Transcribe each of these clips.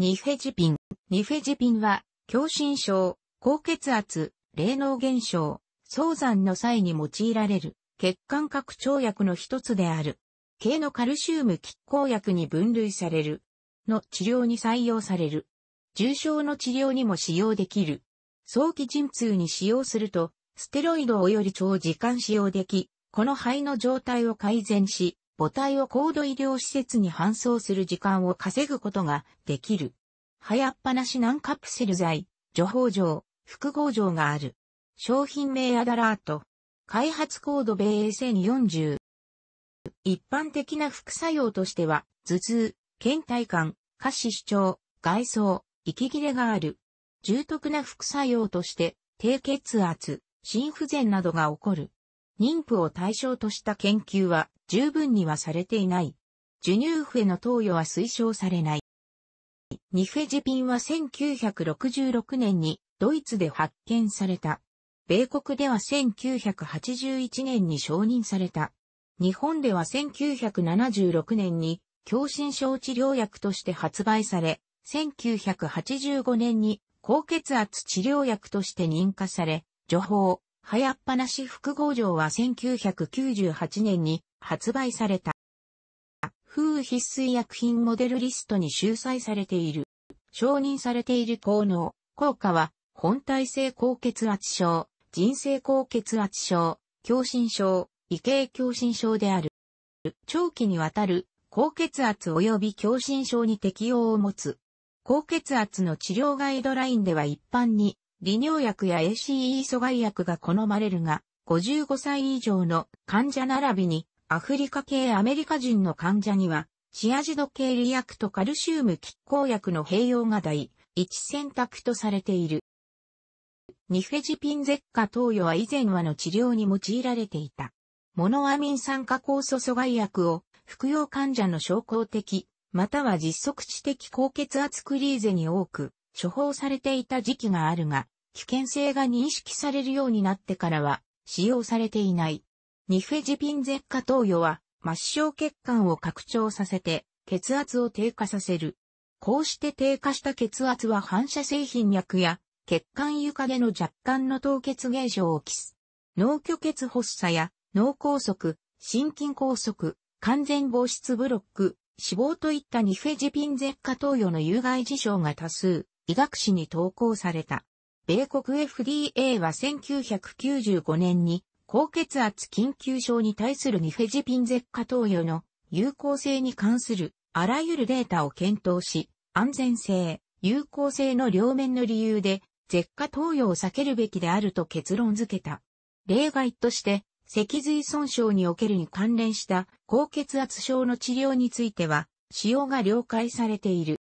ニフェジピン。ニフェジピンは、狭心症、高血圧、霊能現象、早産の際に用いられる、血管拡張薬の一つである。軽のカルシウム拮抗薬に分類される。の治療に採用される。重症の治療にも使用できる。早期陣痛に使用すると、ステロイドをより長時間使用でき、この肺の状態を改善し、母体を高度医療施設に搬送する時間を稼ぐことができる。早っぱなし難カプセル剤、除法状、複合状がある。商品名アダラート。開発コード米 A1040。一般的な副作用としては、頭痛、倦怠感、下肢主張、外装、息切れがある。重篤な副作用として、低血圧、心不全などが起こる。妊婦を対象とした研究は十分にはされていない。授乳フェの投与は推奨されない。ニフェジピンは1966年にドイツで発見された。米国では1981年に承認された。日本では1976年に狭心症治療薬として発売され、1985年に高血圧治療薬として認可され、除法、早っぱなし複合錠は1998年に発売された。風必須薬品モデルリストに収載されている。承認されている効能、効果は、本体性高血圧症、人性高血圧症、狭心症、異形狭心症である。長期にわたる高血圧及び狭心症に適応を持つ。高血圧の治療ガイドラインでは一般に、利尿薬や ACE 阻害薬が好まれるが、55歳以上の患者並びにアフリカ系アメリカ人の患者には、チアジド系理薬とカルシウム拮抗薬の併用が第一選択とされている。ニフェジピン舌下投与は以前はの治療に用いられていた。モノアミン酸化酵素阻害薬を服用患者の症候的、または実測値的高血圧クリーゼに多く処方されていた時期があるが、危険性が認識されるようになってからは使用されていない。ニフェジピン舌下投与は、末梢血管を拡張させて、血圧を低下させる。こうして低下した血圧は反射性貧脈や、血管床での若干の凍結現象を起す。脳虚血発作や、脳梗塞、心筋梗塞、完全防湿ブロック、死亡といったニフェジピン舌下投与の有害事象が多数、医学誌に投稿された。米国 FDA は1995年に高血圧緊急症に対するニフェジピン舌下投与の有効性に関するあらゆるデータを検討し、安全性、有効性の両面の理由で、舌下投与を避けるべきであると結論付けた。例外として、脊髄損傷におけるに関連した高血圧症の治療については、使用が了解されている。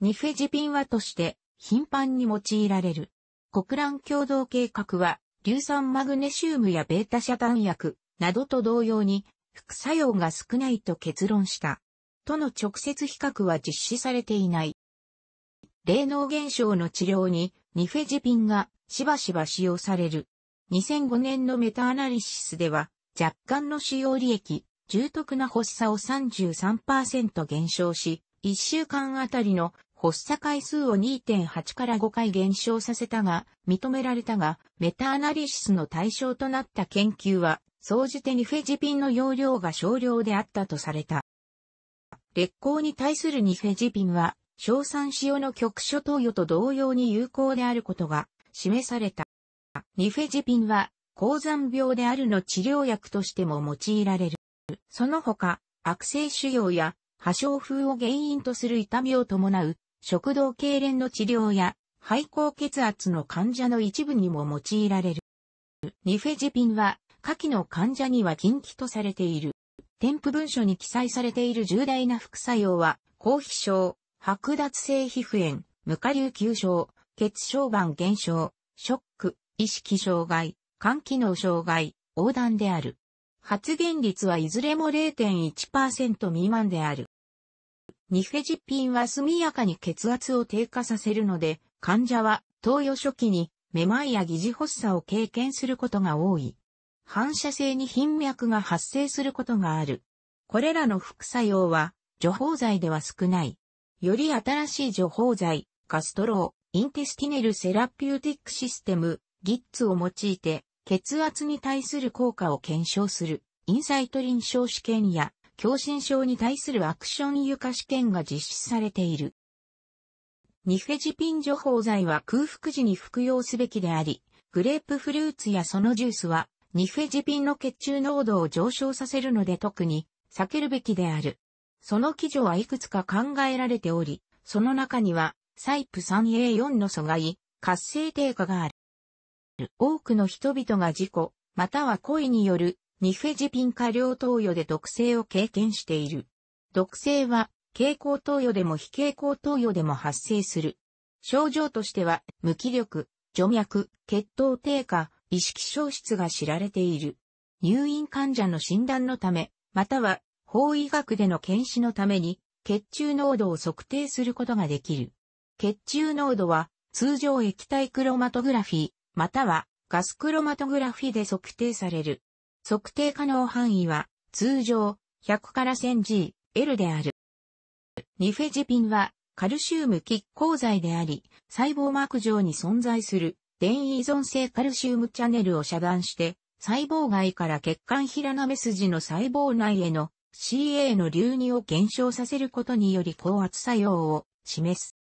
ニフェジピンはとして、頻繁に用いられる。国蘭共同計画は、硫酸マグネシウムやベータ遮断薬などと同様に副作用が少ないと結論した。との直接比較は実施されていない。霊能現象の治療にニフェジピンがしばしば使用される。2005年のメタアナリシスでは若干の使用利益、重篤な発作を33%減少し、1週間あたりの発作回数を2.8から5回減少させたが、認められたが、メタアナリシスの対象となった研究は、総じてニフェジピンの容量が少量であったとされた。劣行に対するニフェジピンは、硝酸塩の局所投与と同様に有効であることが示された。ニフェジピンは、高山病であるの治療薬としても用いられる。その他、悪性腫瘍や破傷風を原因とする痛みを伴う食道痙攣の治療や、肺高血圧の患者の一部にも用いられる。ニフェジピンは、下記の患者には禁忌とされている。添付文書に記載されている重大な副作用は、高皮症、剥奪性皮膚炎、無下流急症、血小板減少、ショック、意識障害、肝機能障害、横断である。発言率はいずれも0.1%未満である。ニフェジピンは速やかに血圧を低下させるので、患者は投与初期にめまいや疑似発作を経験することが多い。反射性に頻脈が発生することがある。これらの副作用は、除法剤では少ない。より新しい除法剤、カストロー、インテスティネルセラピューティックシステム、ギッツを用いて、血圧に対する効果を検証する、インサイト臨床試験や狭心症に対するアクション床試験が実施されている。ニフェジピン除法剤は空腹時に服用すべきであり、グレープフルーツやそのジュースは、ニフェジピンの血中濃度を上昇させるので特に避けるべきである。その基準はいくつか考えられており、その中には、サイプ 3A4 の阻害、活性低下がある。多くの人々が事故、または故意によるニフェジピン過量投与で毒性を経験している。毒性は、蛍光投与でも非蛍光投与でも発生する。症状としては、無気力、除脈、血糖低下、意識消失が知られている。入院患者の診断のため、または法医学での検視のために、血中濃度を測定することができる。血中濃度は、通常液体クロマトグラフィー、またはガスクロマトグラフィーで測定される。測定可能範囲は通常100から 1000G、L である。ニフェジピンはカルシウム拮抗剤であり、細胞膜上に存在する電依存性カルシウムチャネルを遮断して、細胞外から血管平め筋の細胞内への CA の流入を減少させることにより高圧作用を示す。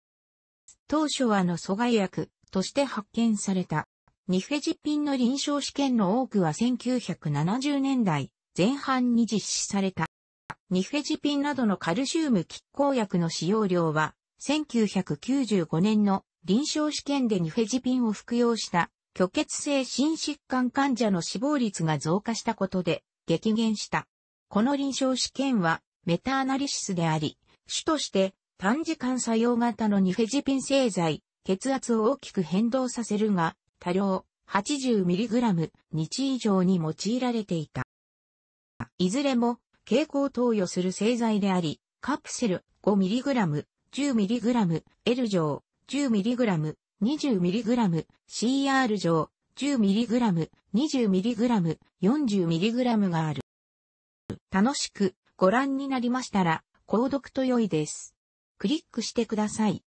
当初はの阻害薬として発見された。ニフェジピンの臨床試験の多くは1970年代前半に実施された。ニフェジピンなどのカルシウム拮抗薬の使用量は、1995年の臨床試験でニフェジピンを服用した虚血性心疾患患者の死亡率が増加したことで激減した。この臨床試験はメタアナリシスであり、主として短時間作用型のニフェジピン製剤、血圧を大きく変動させるが、多量 80mg 日以上に用いられていた。いずれも経口投与する製剤であり、カプセル 5mg、10mg、L 錠、10mg、20mg、CR 錠、10mg、20mg、40mg がある。楽しくご覧になりましたら、購読と良いです。クリックしてください。